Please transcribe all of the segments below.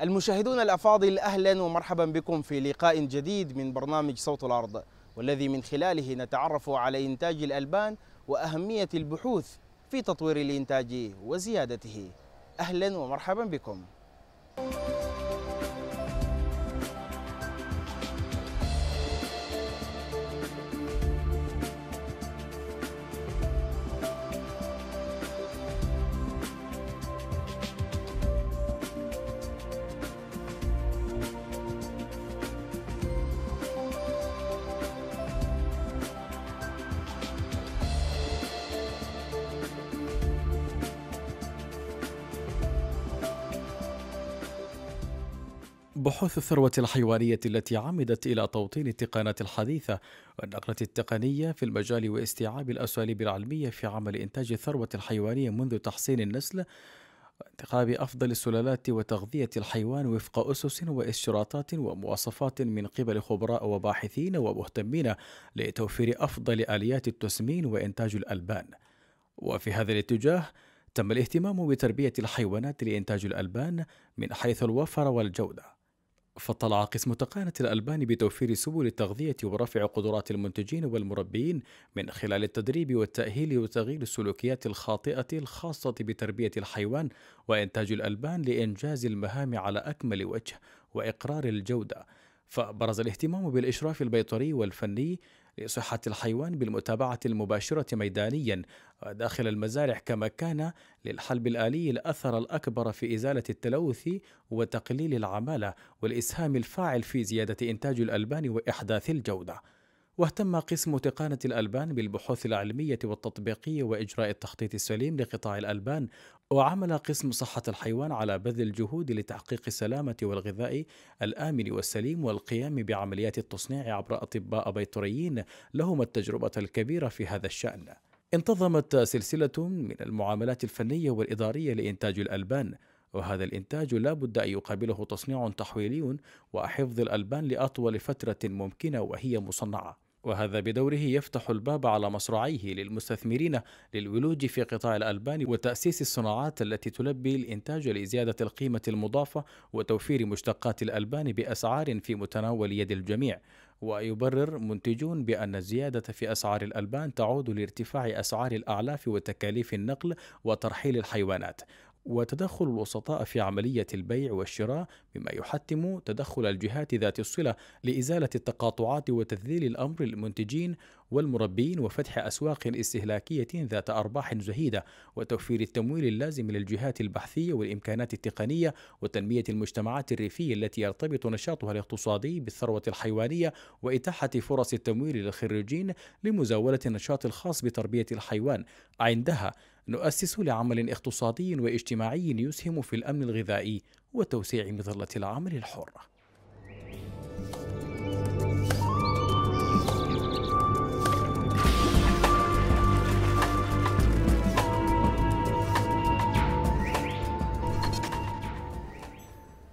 المشاهدون الأفاضل أهلا ومرحبا بكم في لقاء جديد من برنامج صوت الأرض والذي من خلاله نتعرف على إنتاج الألبان وأهمية البحوث في تطوير الإنتاج وزيادته أهلا ومرحبا بكم بحوث الثروة الحيوانية التي عمدت إلى توطين التقانات الحديثة والنقلة التقنية في المجال واستيعاب الأساليب العلمية في عمل إنتاج الثروة الحيوانية منذ تحسين النسل وانتخاب أفضل السلالات وتغذية الحيوان وفق أسس واشتراطات ومواصفات من قبل خبراء وباحثين ومهتمين لتوفير أفضل آليات التسمين وإنتاج الألبان. وفي هذا الاتجاه تم الاهتمام بتربية الحيوانات لإنتاج الألبان من حيث الوفرة والجودة. فطلع قسم تقانة الألبان بتوفير سبل التغذية ورفع قدرات المنتجين والمربين من خلال التدريب والتأهيل وتغيير السلوكيات الخاطئة الخاصة بتربية الحيوان وإنتاج الألبان لإنجاز المهام على أكمل وجه وإقرار الجودة. فبرز الاهتمام بالإشراف البيطري والفني لصحة الحيوان بالمتابعة المباشرة ميدانيا داخل المزارع كما كان للحلب الآلي الأثر الأكبر في إزالة التلوث وتقليل العمالة والإسهام الفاعل في زيادة إنتاج الألبان وإحداث الجودة. واهتم قسم تقانة الألبان بالبحوث العلمية والتطبيقية وإجراء التخطيط السليم لقطاع الألبان وعمل قسم صحة الحيوان على بذل الجهود لتحقيق السلامة والغذاء الآمن والسليم والقيام بعمليات التصنيع عبر أطباء بيطريين لهم التجربة الكبيرة في هذا الشأن. انتظمت سلسلة من المعاملات الفنية والإدارية لإنتاج الألبان، وهذا الإنتاج لا بد أن يقابله تصنيع تحويلي وحفظ الألبان لأطول فترة ممكنة وهي مصنعة. وهذا بدوره يفتح الباب على مصراعيه للمستثمرين للولوج في قطاع الألبان وتأسيس الصناعات التي تلبي الإنتاج لزيادة القيمة المضافة وتوفير مشتقات الألبان بأسعار في متناول يد الجميع ويبرر منتجون بأن الزيادة في أسعار الألبان تعود لارتفاع أسعار الأعلاف وتكاليف النقل وترحيل الحيوانات وتدخل الوسطاء في عملية البيع والشراء مما يحتم تدخل الجهات ذات الصلة لإزالة التقاطعات وتذليل الأمر للمنتجين والمربين وفتح أسواق استهلاكية ذات أرباح زهيدة وتوفير التمويل اللازم للجهات البحثية والإمكانات التقنية وتنمية المجتمعات الريفية التي يرتبط نشاطها الاقتصادي بالثروة الحيوانية وإتاحة فرص التمويل للخريجين لمزاولة النشاط الخاص بتربية الحيوان عندها نؤسس لعمل اقتصادي واجتماعي يسهم في الأمن الغذائي وتوسيع مظلة العمل الحر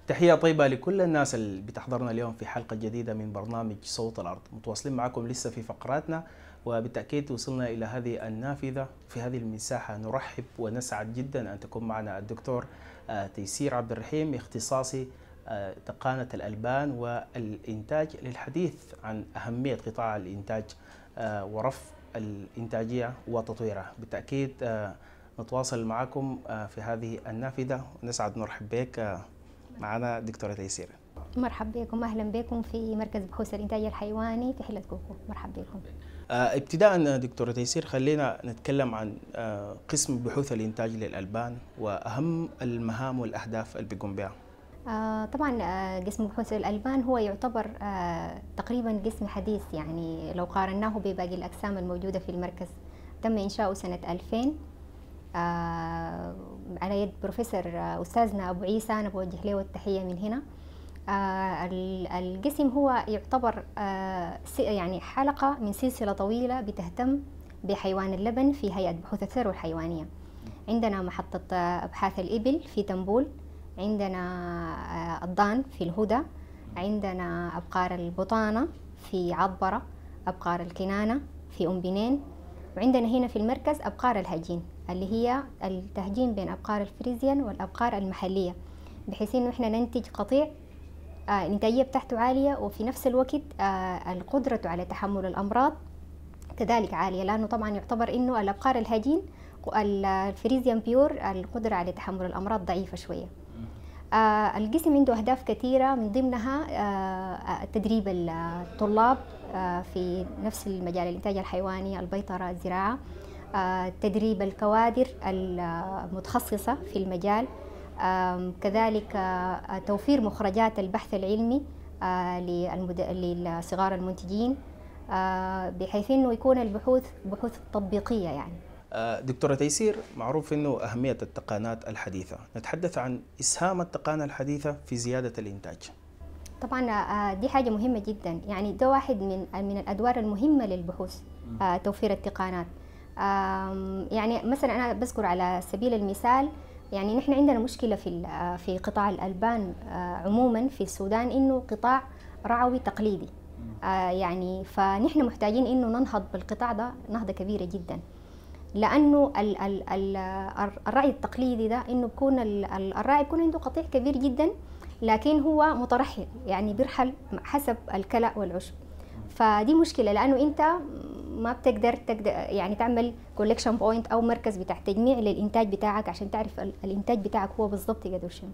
تحية طيبة لكل الناس اللي بتحضرنا اليوم في حلقة جديدة من برنامج صوت الأرض متواصلين معكم لسه في فقراتنا وبالتأكيد وصلنا إلى هذه النافذة في هذه المساحة نرحب ونسعد جدا أن تكون معنا الدكتور آه، تيسير عبد الرحيم اختصاصي آه، تقانة الألبان والإنتاج للحديث عن أهمية قطاع الإنتاج آه، ورف الإنتاجية وتطويرها بالتأكيد نتواصل معكم في هذه النافذة ونسعد نرحب بك معنا دكتورة تيسير مرحبا بكم اهلا بكم في مركز بحوث الانتاج الحيواني في حله كوكو مرحبا بكم آه، ابتداء دكتوره تيسير خلينا نتكلم عن آه، قسم بحوث الانتاج للالبان واهم المهام والاهداف اللي بيقوم بها آه، طبعا قسم بحوث الالبان هو يعتبر تقريبا قسم حديث يعني لو قارناه بباقي الاقسام الموجوده في المركز تم انشاؤه سنه 2000 على يد بروفيسور استاذنا ابو عيسى انا بوجه له التحيه من هنا آه، الجسم هو يعتبر آه، يعني حلقة من سلسلة طويلة بتهتم بحيوان اللبن في هيئة بحوث الثروة الحيوانية عندنا محطة آه، أبحاث الإبل في تنبول عندنا الضان في الهدى عندنا أبقار البطانة في عبرة أبقار الكنانة في أم بنين وعندنا هنا في المركز أبقار الهجين اللي هي التهجين بين أبقار الفريزيان والأبقار المحلية بحيث إنه إحنا ننتج قطيع آه، الإنتاجية بتاعته عالية وفي نفس الوقت آه، القدرة على تحمل الأمراض كذلك عالية لأنه طبعا يعتبر إنه الأبقار الهجين الفريزيان بيور القدرة على تحمل الأمراض ضعيفة شوية آه، القسم عنده أهداف كثيرة من ضمنها تدريب الطلاب في نفس المجال الإنتاج الحيواني البيطرة الزراعة تدريب الكوادر المتخصصة في المجال كذلك توفير مخرجات البحث العلمي لصغار المنتجين بحيث انه يكون البحوث بحوث تطبيقيه يعني آه، دكتورة تيسير معروف انه اهميه التقانات الحديثه، نتحدث عن اسهام التقانة الحديثه في زياده الانتاج. طبعا دي حاجه مهمه جدا، يعني ده واحد من من الادوار المهمه للبحوث توفير التقانات. يعني مثلا انا بذكر على سبيل المثال يعني نحن عندنا مشكلة في في قطاع الألبان آه، عموما في السودان إنه قطاع رعوي تقليدي آه، يعني فنحن محتاجين إنه ننهض بالقطاع ده نهضة كبيرة جدا لأنه الرعي التقليدي ده إنه بكون الراعي بكون عنده قطيع كبير جدا لكن هو مترحل يعني بيرحل حسب الكلأ والعشب فدي مشكلة لأنه أنت ما بتقدر, يعني تعمل كولكشن بوينت او مركز بتاع تجميع للانتاج بتاعك عشان تعرف الانتاج بتاعك هو بالضبط قدر شنو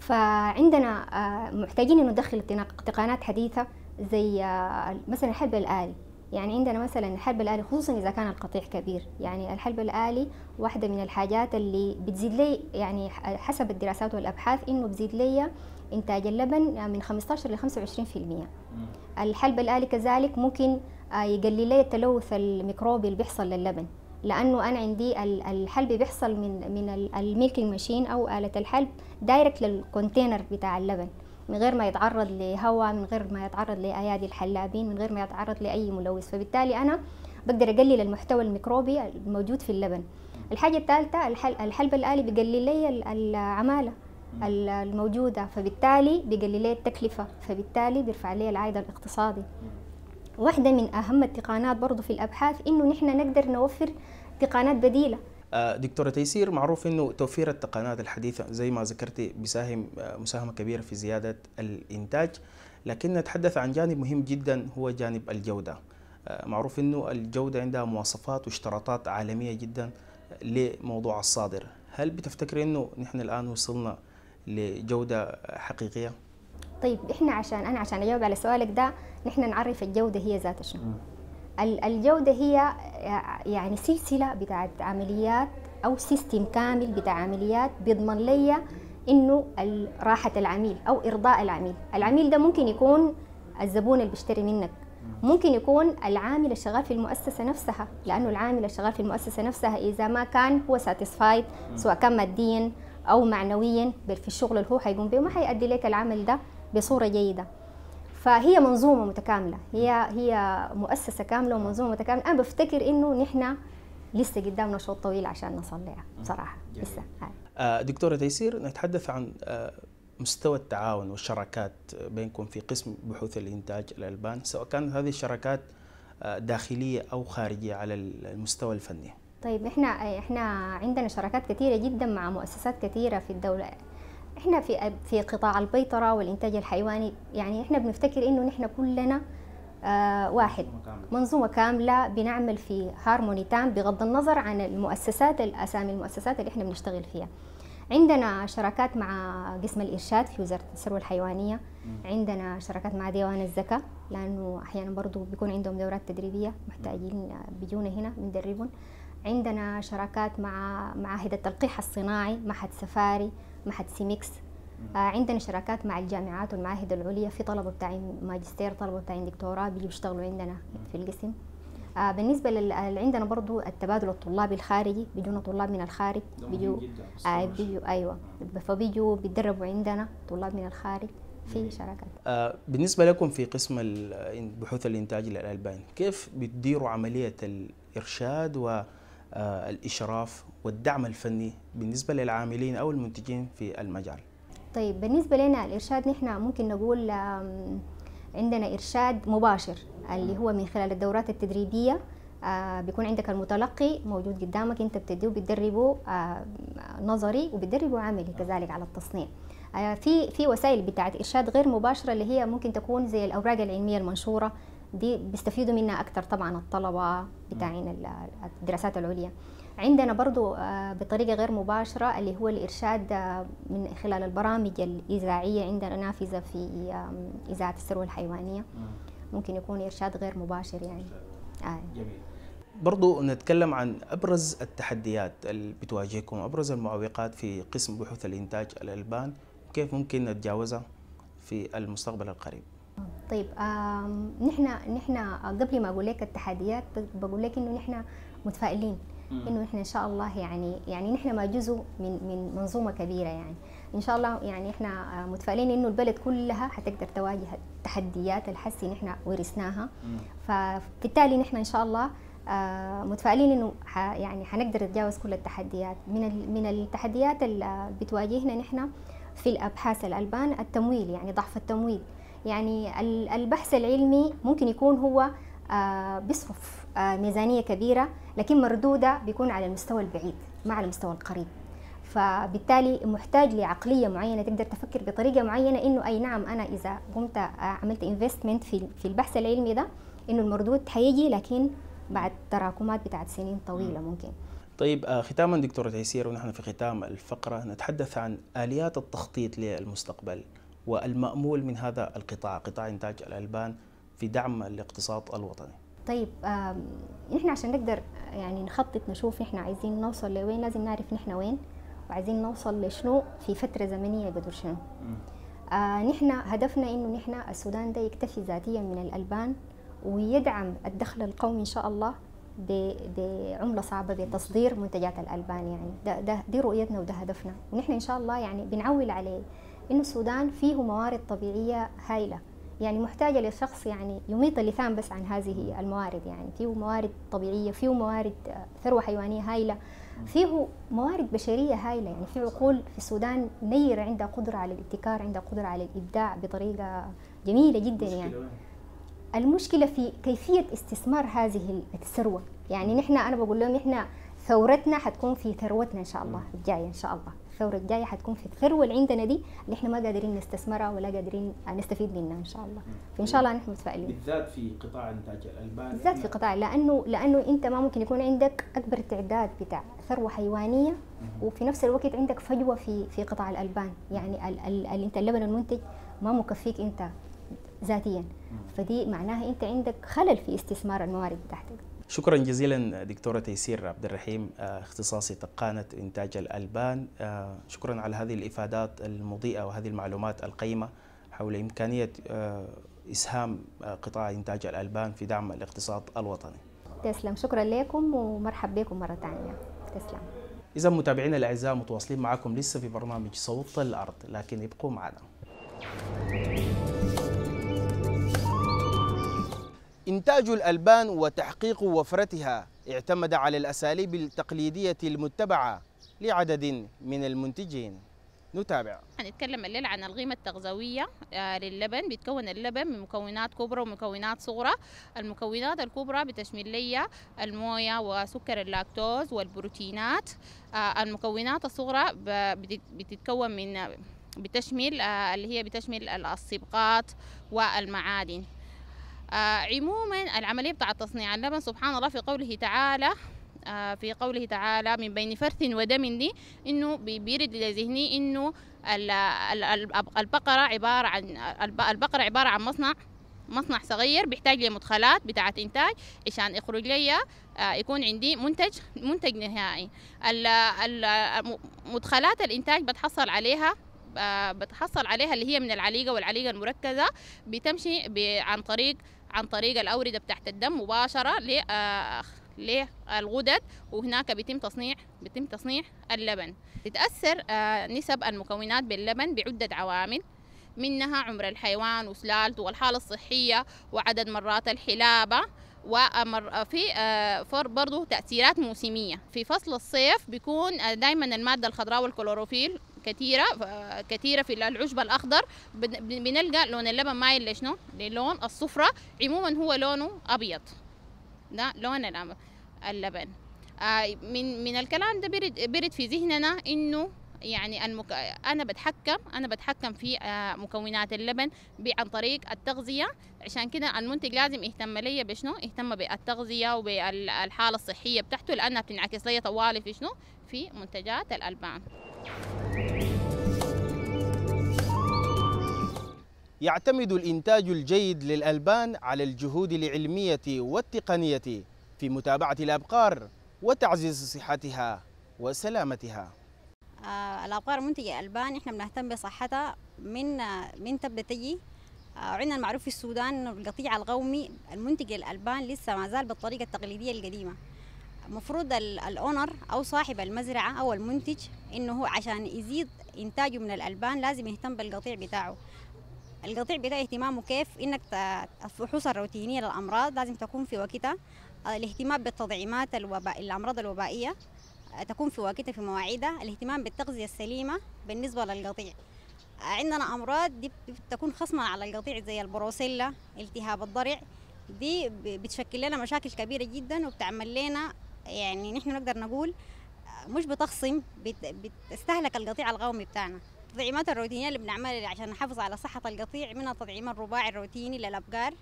فعندنا آه، محتاجين انه ندخل تقنيات حديثه زي آه، مثلا الحلب الالي يعني عندنا مثلا الحلب الالي خصوصا اذا كان القطيع كبير يعني الحلب الالي واحده من الحاجات اللي بتزيد لي يعني حسب الدراسات والابحاث انه بتزيد لي انتاج اللبن من 15 ل 25% الحلب الالي كذلك ممكن آه، يقلل لي التلوث الميكروبي اللي بيحصل لللبن لانه انا عندي الحلب بيحصل من من الميلكينج ماشين او اله الحلب دايركت للكونتينر بتاع اللبن من غير ما يتعرض لهواء من غير ما يتعرض لايادي الحلابين من غير ما يتعرض لاي ملوث فبالتالي انا بقدر اقلل المحتوى الميكروبي الموجود في اللبن الحاجه الثالثه الحلب الالي بيقلل لي العماله الموجوده فبالتالي بيقلل لي التكلفه فبالتالي بيرفع لي العائد الاقتصادي واحدة من أهم التقانات برضو في الأبحاث إنه نحن نقدر نوفر تقانات بديلة آه، دكتورة تيسير معروف أنه توفير التقانات الحديثة زي ما ذكرتي بيساهم آه، مساهمة كبيرة في زيادة الإنتاج لكن نتحدث عن جانب مهم جدا هو جانب الجودة آه، معروف أنه الجودة عندها مواصفات واشتراطات عالمية جدا لموضوع الصادر هل بتفتكر أنه نحن الآن وصلنا لجودة حقيقية؟ طيب احنا عشان انا عشان اجاوب على سؤالك ده نحن نعرف الجوده هي ذات شنو الجوده هي آه، يعني سلسله بتاعت عمليات او سيستم كامل بتاع عمليات بيضمن لي انه راحه العميل او ارضاء العميل العميل ده ممكن يكون الزبون اللي بيشتري منك ممكن يكون العامل الشغال في المؤسسه نفسها لانه العامل الشغال في المؤسسه نفسها اذا ما كان هو ساتيسفايد سواء كان ماديا او معنويا في الشغل اللي هو حيقوم به ما حيؤدي لك العمل ده بصوره جيده فهي منظومه متكامله هي هي مؤسسه كامله ومنظومه متكامله انا بفتكر انه نحن لسه قدامنا شوط طويل عشان نصل لها بصراحه جميل. لسه آه، دكتوره تيسير نتحدث عن آه، مستوى التعاون والشراكات آه، بينكم في قسم بحوث الانتاج الالبان سواء كانت هذه الشراكات داخليه او خارجيه على المستوى الفني طيب احنا احنا عندنا شراكات كثيره جدا مع مؤسسات كثيره في الدوله احنا في في قطاع البيطره والانتاج الحيواني يعني احنا بنفتكر انه نحن كلنا آه واحد منظومة كاملة بنعمل في هارموني تام بغض النظر عن المؤسسات الأسامي المؤسسات اللي احنا بنشتغل فيها عندنا شراكات مع قسم الإرشاد في وزارة الثروة الحيوانية عندنا شراكات مع ديوان الزكاة لأنه أحيانا برضو بيكون عندهم دورات تدريبية محتاجين آه، بيجونا هنا بندربهم عندنا شراكات مع معاهد التلقيح الصناعي معهد سفاري معهد سيميكس آه، عندنا شراكات مع الجامعات والمعاهد العليا في طلبه بتاعين ماجستير طلبه بتاعين دكتوراه بيجوا يشتغلوا عندنا في القسم آه، بالنسبه لل... عندنا برضو التبادل الطلابي الخارجي بيجونا طلاب من الخارج بيجوا آه بيجوا ايوه فبيجوا بيتدربوا عندنا طلاب من الخارج في شراكات آه بالنسبه لكم في قسم بحوث الانتاج للالبان كيف بتديروا عمليه الارشاد والاشراف آه، والدعم الفني بالنسبة للعاملين أو المنتجين في المجال طيب بالنسبة لنا الإرشاد نحن ممكن نقول عندنا إرشاد مباشر اللي هو من خلال الدورات التدريبية آه، بيكون عندك المتلقي موجود قدامك انت بتديه بتدربه نظري وبتدربه عملي كذلك على التصنيع آه، في في وسائل بتاعت ارشاد غير مباشره اللي هي ممكن تكون زي الاوراق العلميه المنشوره دي بيستفيدوا منها اكثر طبعا الطلبه بتاعين الدراسات العليا عندنا برضو آه، بطريقة غير مباشرة اللي هو الإرشاد آه، من خلال البرامج الإذاعية عندنا نافذة في إذاعة الثروة الحيوانية ممكن يكون إرشاد غير مباشر يعني آه. جميل برضو نتكلم عن أبرز التحديات اللي بتواجهكم أبرز المعوقات في قسم بحوث الإنتاج الألبان وكيف ممكن نتجاوزها في المستقبل القريب طيب نحن نحن قبل ما اقول لك التحديات بقول لك انه نحن متفائلين انه احنا ان شاء الله يعني يعني نحن ما جزء من من منظومه كبيره يعني ان شاء الله يعني احنا آه، متفائلين انه البلد كلها حتقدر تواجه التحديات الحسي نحن ورثناها فبالتالي نحن ان شاء الله آه، متفائلين انه يعني حنقدر نتجاوز كل التحديات من من التحديات اللي آه، بتواجهنا نحن في الابحاث الالبان التمويل يعني ضعف التمويل يعني البحث العلمي ممكن يكون هو بيصرف آه، ميزانيه كبيره لكن مردوده بيكون على المستوى البعيد ما على المستوى القريب فبالتالي محتاج لعقليه معينه تقدر تفكر بطريقه معينه انه اي نعم انا اذا قمت آه، عملت انفستمنت في في البحث العلمي ده انه المردود حيجي لكن بعد تراكمات بتاعت سنين طويله ممكن طيب آه، ختاما دكتوره تيسير ونحن في ختام الفقره نتحدث عن اليات التخطيط للمستقبل والمامول من هذا القطاع قطاع انتاج الالبان في دعم الاقتصاد الوطني طيب نحن عشان نقدر آه، يعني نخطط نشوف نحن عايزين نوصل لوين لازم نعرف نحن وين وعايزين نوصل لشنو في فترة زمنية بدور شنو آه نحن هدفنا انه نحن السودان ده يكتفي ذاتيا من الالبان ويدعم الدخل القومي ان شاء الله بعمله صعبه بتصدير منتجات الالبان يعني ده, ده دي رؤيتنا وده هدفنا ونحن ان شاء الله يعني بنعول عليه انه السودان فيه موارد طبيعيه هائله يعني محتاجه لشخص يعني يميط اللسان بس عن هذه الموارد يعني فيه موارد طبيعيه فيه موارد آه، ثروه حيوانيه هائله فيه موارد بشريه هائله يعني في عقول في السودان نيره عندها قدره على الابتكار عندها قدره على الابداع بطريقه جميله جدا يعني المشكله في كيفيه استثمار هذه الثروه يعني نحن انا بقول لهم احنا ثورتنا حتكون في ثروتنا ان شاء الله الجايه ان شاء الله الثوره الجايه حتكون في الثروه اللي عندنا دي اللي احنا ما قادرين نستثمرها ولا قادرين نستفيد منها ان شاء الله فان شاء الله نحن متفائلين بالذات في قطاع انتاج الالبان بالذات في قطاع لانه لانه انت ما ممكن يكون عندك اكبر تعداد بتاع ثروه حيوانيه وفي نفس الوقت عندك فجوه في في قطاع الالبان يعني ال ال انت اللبن المنتج ما مكفيك انت ذاتيا فدي معناها انت عندك خلل في استثمار الموارد بتاعتك شكرا جزيلا دكتورة تيسير عبد الرحيم آه، اختصاصي تقانة إنتاج الألبان آه، شكرا على هذه الإفادات المضيئة وهذه المعلومات القيمة حول إمكانية آه، إسهام قطاع إنتاج الألبان في دعم الاقتصاد الوطني تسلم شكرا لكم ومرحب بكم مرة ثانية تسلم إذا متابعينا الأعزاء متواصلين معكم لسه في برنامج صوت الأرض لكن ابقوا معنا إنتاج الألبان وتحقيق وفرتها اعتمد على الأساليب التقليدية المتبعة لعدد من المنتجين نتابع هنتكلم الليل عن القيمة التغذوية آه، للبن بيتكون اللبن من مكونات كبرى ومكونات صغرى المكونات الكبرى بتشمل لي الموية وسكر اللاكتوز والبروتينات آه، المكونات الصغرى بتتكون من بتشمل آه، اللي هي بتشمل الصبغات والمعادن آه، عموما العملية بتاع تصنيع اللبن سبحان الله في قوله تعالى آه، في قوله تعالى من بين فرث ودم دي انه بيرد لذهني انه البقره عباره عن البقره عباره عن مصنع مصنع صغير بيحتاج لمدخلات بتاعة إنتاج عشان يخرج لي آه، يكون عندي منتج منتج نهائي مدخلات الإنتاج بتحصل عليها آه، بتحصل عليها اللي هي من العليقه والعليقه المركزه بتمشي عن طريق عن طريق الاورده بتاعت الدم مباشره ل آه، للغدد وهناك بيتم تصنيع بيتم تصنيع اللبن تتاثر آه، نسب المكونات باللبن بعده عوامل منها عمر الحيوان وسلالته والحالة الصحية وعدد مرات الحلابة وأمر في برضه تأثيرات موسمية في فصل الصيف بيكون دايما المادة الخضراء والكلوروفيل كثيره كثيره في العشب الاخضر بنلقى لون اللبن مايل لشنو للون الصفرة عموما هو لونه ابيض ده لون اللبن آه، من من الكلام ده برد برد في ذهننا انه يعني المك... انا بتحكم انا بتحكم في آه، مكونات اللبن عن طريق التغذيه عشان كده المنتج لازم يهتم لي بشنو يهتم بالتغذيه وبالحاله الصحيه بتاعته لانها بتنعكس لي طوالي في شنو في منتجات الالبان يعتمد الإنتاج الجيد للألبان على الجهود العلمية والتقنية في متابعة الأبقار وتعزيز صحتها وسلامتها آه الأبقار منتجة ألبان إحنا بنهتم بصحتها من آه من تبدأ تجي آه عندنا المعروف في السودان القطيع القومي المنتج الألبان لسه ما زال بالطريقة التقليدية القديمة المفروض الاونر او صاحب المزرعه او المنتج انه عشان يزيد انتاجه من الالبان لازم يهتم بالقطيع بتاعه القطيع بدا اهتمامه كيف انك الفحوص الروتينيه للامراض لازم تكون في وقتها آه، الاهتمام بالتطعيمات الوباء الامراض الوبائيه آه، تكون في وقتها في مواعيدها الاهتمام بالتغذيه السليمه بالنسبه للقطيع عندنا امراض دي بتكون خصمة على القطيع زي البروسيلا التهاب الضرع دي بتشكل لنا مشاكل كبيره جدا وبتعمل لنا يعني نحن نقدر نقول آه، مش بتخصم بتستهلك القطيع القومي بتاعنا التطعيمات الروتينيه اللي بنعملها عشان نحافظ على صحه القطيع من التطعيم الرباعي الروتيني للابقار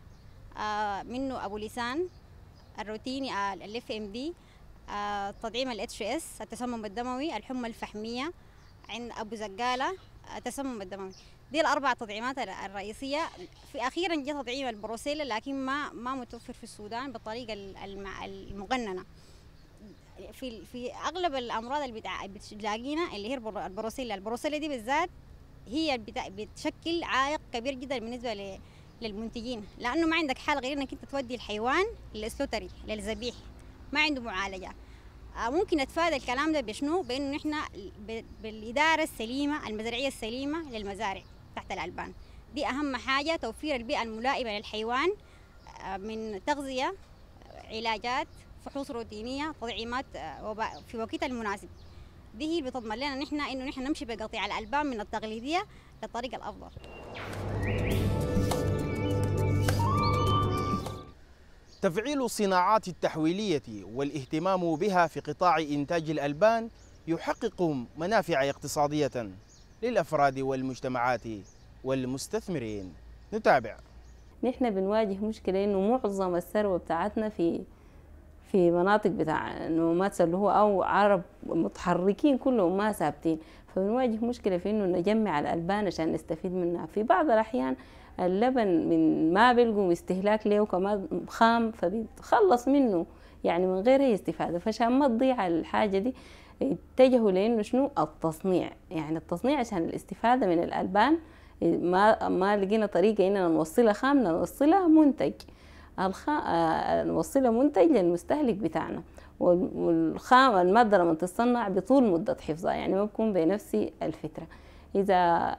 آه، منه ابو لسان الروتيني الاف ام دي تطعيم الاتش اس التسمم الدموي الحمى الفحميه عند ابو زقاله آه، التسمم الدموي دي الاربع تطعيمات الرئيسيه في اخيرا جه تطعيم البروسيلا لكن ما ما متوفر في السودان بالطريقه المغننه في في اغلب الامراض اللي بتلاقينا اللي هي البروسيلا البروسيلا دي بالذات هي بتشكل عائق كبير جدا بالنسبه للمنتجين لانه ما عندك حل غير انك انت تودي الحيوان للسوتري للذبيح ما عنده معالجه آه، ممكن اتفادى الكلام ده بشنو بانه نحن بالاداره السليمه المزرعيه السليمه للمزارع تحت الالبان دي اهم حاجه توفير البيئه الملائمه للحيوان آه، من تغذيه علاجات فحوص روتينيه تطعيمات آه، في وقتها المناسب دي هي بتضمن لنا نحن انه نحن نمشي بقطيع الالبان من التقليديه للطريقه الافضل تفعيل الصناعات التحويليه والاهتمام بها في قطاع انتاج الالبان يحقق منافع اقتصاديه للافراد والمجتمعات والمستثمرين نتابع نحن بنواجه مشكله انه معظم الثروه بتاعتنا في في مناطق بتاع انه ما تسلوه او عرب متحركين كلهم ما ثابتين فبنواجه مشكله في انه نجمع الالبان عشان نستفيد منها في بعض الاحيان اللبن من ما بيلقوا استهلاك له وكمان خام فبيتخلص منه يعني من غير اي استفاده فعشان ما تضيع الحاجه دي اتجهوا لانه شنو التصنيع يعني التصنيع عشان الاستفاده من الالبان ما ما لقينا طريقه اننا نوصلها خام نوصلها منتج الخ... آه، نوصلها منتج للمستهلك بتاعنا والخام المادة لما تصنع بطول مدة حفظها يعني ما بكون بنفس الفترة إذا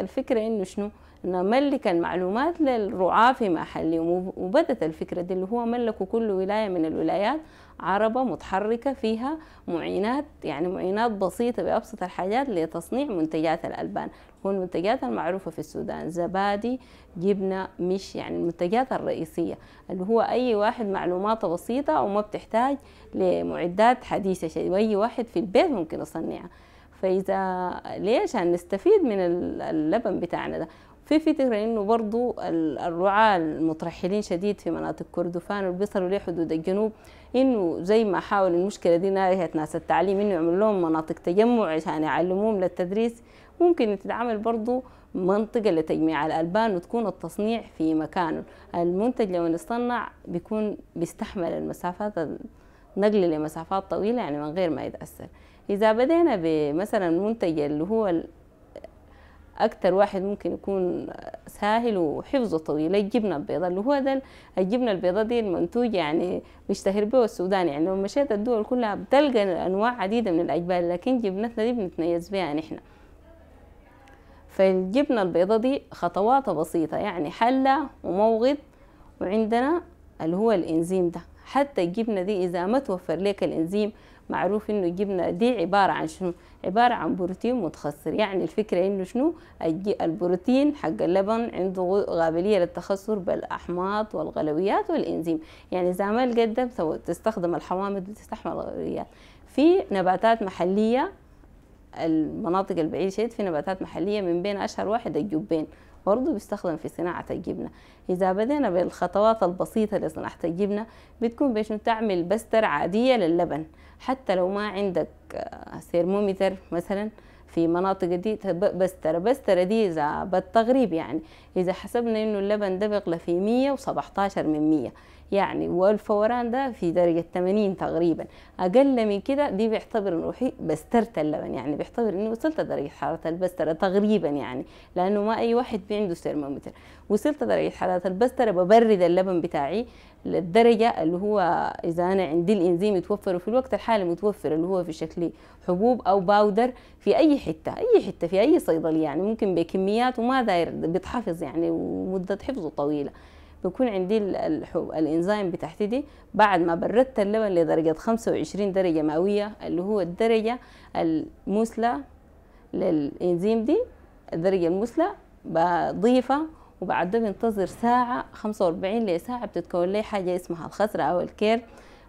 الفكرة إنه شنو نملك المعلومات للرعاة في محلهم وبدت الفكرة دي اللي هو ملكوا كل ولاية من الولايات عربة متحركة فيها معينات يعني معينات بسيطة بأبسط الحاجات لتصنيع منتجات الألبان المنتجات المعروفة في السودان زبادي جبنة مش يعني المنتجات الرئيسية اللي هو أي واحد معلوماته بسيطة وما بتحتاج لمعدات حديثة شيء وأي واحد في البيت ممكن يصنعها فإذا ليش هنستفيد نستفيد من اللبن بتاعنا ده في فكرة إنه برضو الرعاة المترحلين شديد في مناطق كردفان والبصر وليه حدود الجنوب إنه زي ما حاول المشكلة دي ناهية ناس التعليم إنه يعمل لهم مناطق تجمع عشان يعلموهم للتدريس ممكن تتعمل برضو منطقة لتجميع الألبان وتكون التصنيع في مكانه المنتج لما يصنع بيكون بيستحمل المسافات النقل لمسافات طويلة يعني من غير ما يتأثر إذا بدينا بمثلا المنتج اللي هو أكتر واحد ممكن يكون سهل وحفظه طويل الجبنة البيضاء اللي هو ده الجبنة البيضاء دي المنتوج يعني بيشتهر به السودان يعني لو مشيت الدول كلها بتلقى أنواع عديدة من الأجبال لكن جبنتنا دي بنتميز بها نحن فالجبنة البيضة دي خطواتها بسيطة يعني حلة وموغد وعندنا اللي هو الإنزيم ده حتى الجبنة دي إذا ما توفر لك الإنزيم معروف إنه الجبنة دي عبارة عن شنو؟ عبارة عن بروتين متخصر يعني الفكرة إنه شنو؟ البروتين حق اللبن عنده قابلية للتخصر بالأحماض والغلويات والإنزيم يعني إذا ما القدم تستخدم الحوامض بتستحمل الغلويات في نباتات محلية المناطق البعيدة شديد في نباتات محلية من بين أشهر واحد الجبين برضه بيستخدم في صناعة الجبنة إذا بدينا بالخطوات البسيطة لصناعة الجبنة بتكون باش تعمل بستر عادية للبن حتى لو ما عندك آه، ثيرمومتر مثلا في مناطق دي بسترة بسترة دي إذا بالتغريب يعني إذا حسبنا إنه اللبن دبق لفي في 117 من 100 يعني والفوران ده في درجة 80 تقريبا أقل من كده دي بيعتبر روحي بسترت اللبن يعني بيعتبر إني وصلت درجة حرارة البسترة تقريبا يعني لأنه ما أي واحد في عنده ثرمومتر وصلت درجة حرارة البسترة ببرد اللبن بتاعي للدرجة اللي هو إذا أنا عندي الإنزيم متوفر وفي الوقت الحالي متوفر اللي هو في شكل حبوب أو باودر في أي حتة أي حتة في أي صيدلية يعني ممكن بكميات وما داير بتحفظ يعني ومدة حفظه طويلة بيكون عندي الانزيم بتاعتي دي بعد ما بردت اللبن لدرجة 25 درجة مئوية اللي هو الدرجة المثلى للإنزيم دي الدرجة المثلى بضيفها وبعد ده بنتظر ساعة 45 لساعة بتتكون لي حاجة اسمها الخسرة أو الكير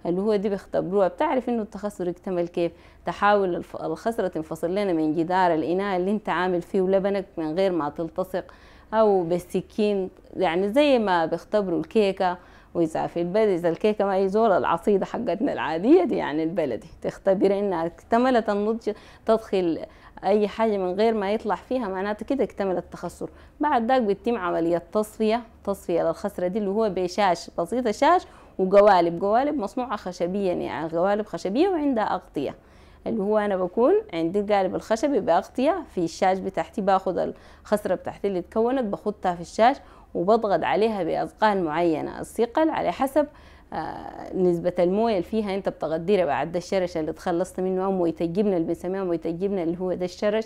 اللي هو دي بيختبروها بتعرف انه التخسر اكتمل كيف تحاول الخسرة تنفصل لنا من جدار الإناء اللي انت عامل فيه لبنك من غير ما تلتصق او بالسكين يعني زي ما بيختبروا الكيكه واذا في البلد اذا الكيكه ما يزور العصيده حقتنا العاديه دي يعني البلدي تختبر انها اكتملت النضج تدخل اي حاجه من غير ما يطلع فيها معناته كده اكتمل التخسر بعد ذاك بتتم عمليه تصفيه تصفيه للخسره دي اللي هو بشاش بسيطه شاش وقوالب قوالب مصنوعه خشبيا يعني قوالب خشبيه وعندها اغطيه اللي هو انا بكون عندي القالب الخشبي باغطيه في الشاش بتاعتي باخد الخصره بتاعتي اللي تكونت بخطها في الشاش وبضغط عليها باثقال معينه الثقل على حسب آه نسبة الموية اللي فيها انت بتغديرها بعد الشرش اللي تخلصت منه او موية الجبنة اللي بنسميها موية الجبنة اللي هو ده الشرش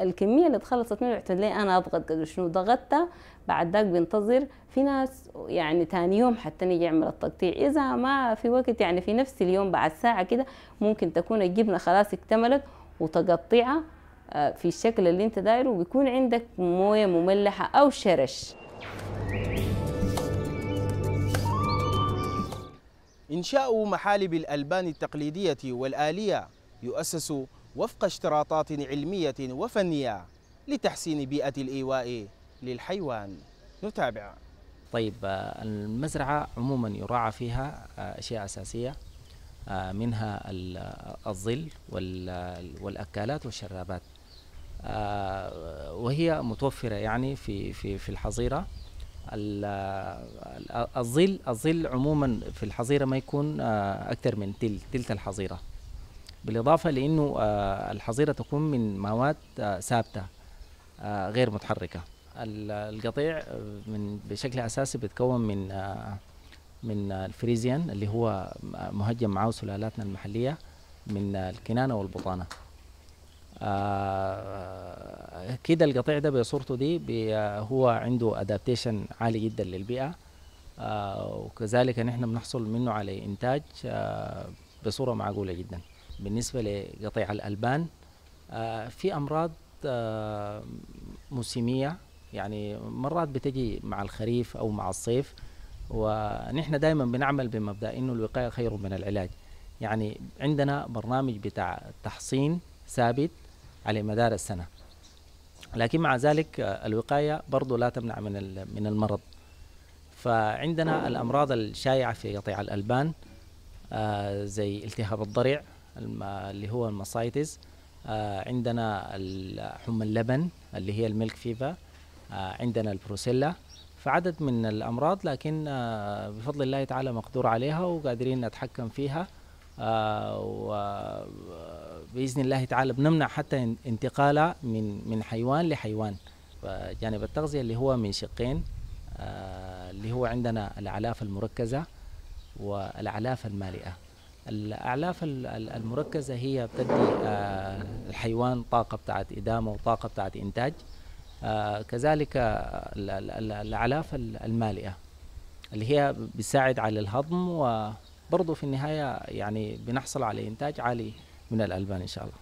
الكميه اللي تخلصت منه تلاقي انا اضغط قد شنو ضغطتها بعد ذاك بنتظر في ناس يعني تاني يوم حتى نيجي يعمل التقطيع اذا ما في وقت يعني في نفس اليوم بعد ساعه كده ممكن تكون الجبنه خلاص اكتملت وتقطعها آه، في الشكل اللي انت دايره وبيكون عندك مويه مملحه او شرش إنشاء محالب الألبان التقليدية والآلية يؤسس وفق اشتراطات علمية وفنية لتحسين بيئة الإيواء للحيوان نتابع طيب آه، المزرعة عموما يراعى فيها آه، أشياء أساسية آه، منها الظل والأكالات والشرابات وهي متوفرة يعني في في في الحظيرة الظل الظل عموما في الحظيرة ما يكون أكثر من تلت تلت الحظيرة بالاضافه لانه آه، الحظيره تكون من مواد آه، ثابته آه، غير متحركه القطيع من بشكل اساسي بيتكون من من الفريزيان اللي هو مهجم معه سلالاتنا المحليه من الكنانه والبطانه كده القطيع ده بصورته دي هو عنده ادابتيشن عالي جدا للبيئه وكذلك نحن بنحصل منه على انتاج بصوره معقوله جدا بالنسبة لقطيع الألبان آه، في أمراض آه، موسمية يعني مرات بتجي مع الخريف أو مع الصيف ونحن دائما بنعمل بمبدأ إنه الوقاية خير من العلاج يعني عندنا برنامج بتاع تحصين ثابت على مدار السنة لكن مع ذلك آه، الوقاية برضه لا تمنع من من المرض فعندنا الأمراض الشائعة في قطيع الألبان زي التهاب الضريع اللي هو المصايتز آه، عندنا حمى اللبن اللي هي الميلك فيفا آه، عندنا البروسيلا فعدد من الأمراض لكن آه، بفضل الله تعالى مقدور عليها وقادرين نتحكم فيها وبإذن الله تعالى بنمنع حتى انتقالها من من حيوان لحيوان جانب التغذية اللي هو من شقين اللي هو عندنا الأعلاف المركزة والأعلاف المالئة الاعلاف المركزه هي بتدي آه، الحيوان طاقه بتاعت ادامه وطاقه بتاعت انتاج آه، كذلك الاعلاف المالئه اللي هي بتساعد على الهضم وبرضه في النهايه يعني بنحصل على انتاج عالي من الالبان ان شاء الله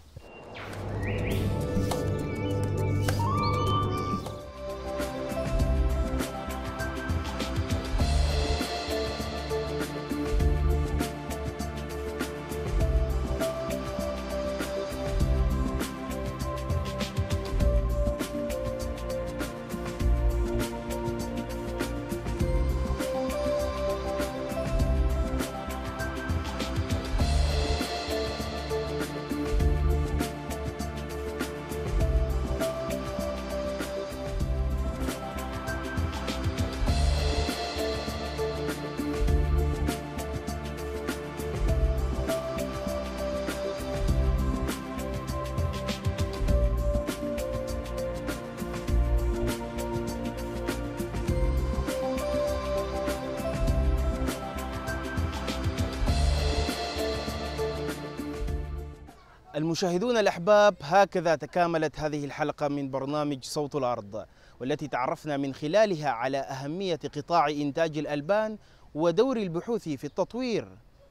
المشاهدون الأحباب هكذا تكاملت هذه الحلقة من برنامج صوت الأرض والتي تعرفنا من خلالها على أهمية قطاع إنتاج الألبان ودور البحوث في التطوير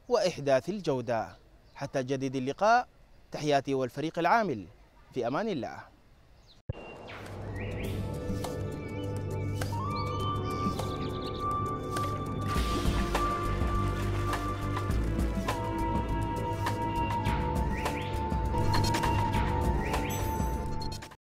وإحداث الجودة حتى جديد اللقاء تحياتي والفريق العامل في أمان الله